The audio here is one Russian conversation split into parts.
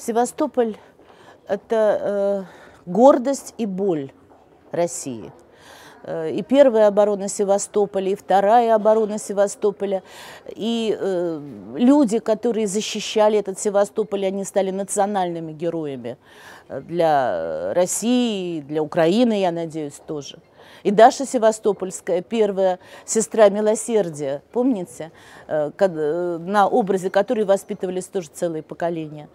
Севастополь – это э, гордость и боль России. Э, и первая оборона Севастополя, и вторая оборона Севастополя. И э, люди, которые защищали этот Севастополь, они стали национальными героями э, для России, для Украины, я надеюсь, тоже. И Даша Севастопольская, первая сестра милосердия, помните, э, э, на образе которой воспитывались тоже целые поколения.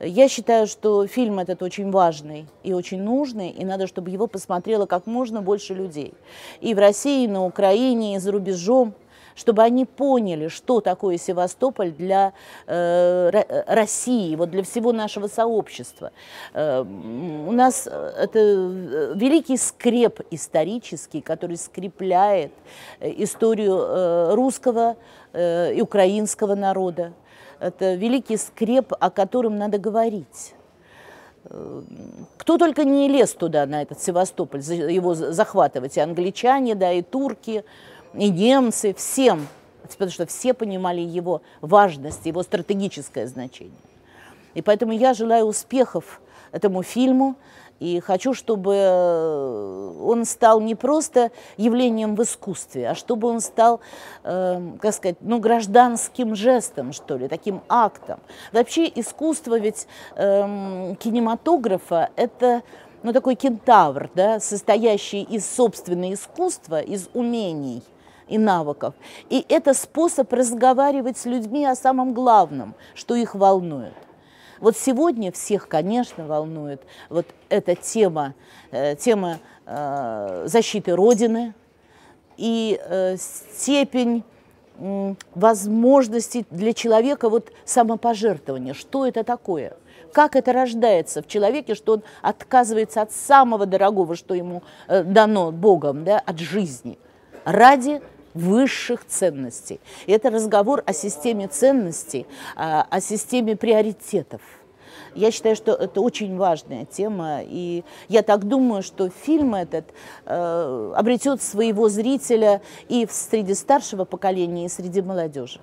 Я считаю, что фильм этот очень важный и очень нужный, и надо, чтобы его посмотрело как можно больше людей. И в России, и на Украине, и за рубежом чтобы они поняли, что такое Севастополь для э, России, вот для всего нашего сообщества. Э, у нас э, это э, великий скреп исторический, который скрепляет э, историю э, русского э, и украинского народа. Это великий скреп, о котором надо говорить кто только не лез туда, на этот Севастополь, его захватывать, и англичане, да, и турки, и немцы, всем, потому что все понимали его важность, его стратегическое значение. И поэтому я желаю успехов этому фильму, и хочу, чтобы э, он стал не просто явлением в искусстве, а чтобы он стал, э, как сказать, ну, гражданским жестом, что ли, таким актом. Вообще искусство ведь э, кинематографа – это ну, такой кентавр, да, состоящий из собственного искусства, из умений – и навыков. И это способ разговаривать с людьми о самом главном, что их волнует. Вот сегодня всех, конечно, волнует вот эта тема, э, тема э, защиты Родины и э, степень возможности для человека вот самопожертвования. Что это такое? Как это рождается в человеке, что он отказывается от самого дорогого, что ему дано Богом, да, от жизни, ради высших ценностей. И это разговор о системе ценностей, а, о системе приоритетов. Я считаю, что это очень важная тема, и я так думаю, что фильм этот э, обретет своего зрителя и среди старшего поколения, и среди молодежи.